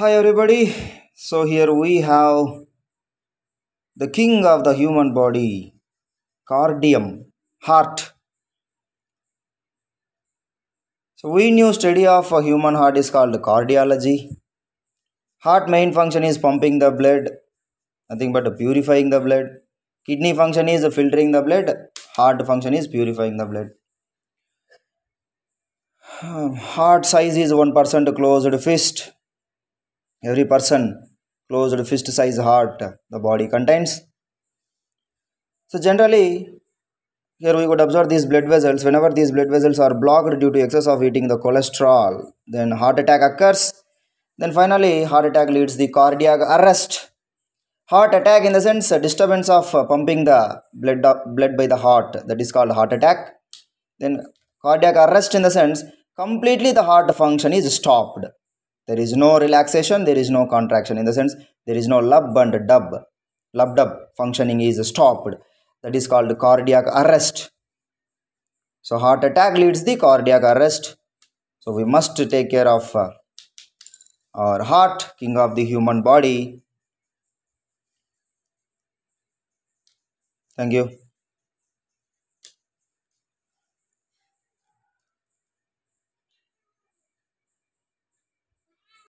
Hi everybody. So here we have the king of the human body, cardium, heart. So we knew study of a human heart is called cardiology. Heart main function is pumping the blood, nothing but purifying the blood. Kidney function is filtering the blood, heart function is purifying the blood. Um, heart size is 1% closed fist every person closed fist size heart the body contains so generally here we could observe these blood vessels whenever these blood vessels are blocked due to excess of eating the cholesterol then heart attack occurs then finally heart attack leads the cardiac arrest heart attack in the sense disturbance of uh, pumping the blood blood by the heart that is called heart attack then cardiac arrest in the sense completely the heart function is stopped there is no relaxation, there is no contraction. In the sense, there is no lub and dub. Lub dub functioning is stopped. That is called cardiac arrest. So heart attack leads the cardiac arrest. So we must take care of uh, our heart, king of the human body. Thank you.